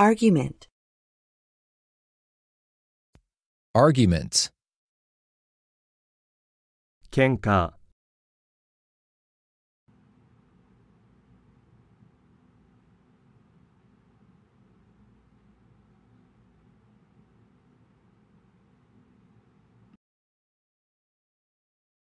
Argument. Arguments. Kenka.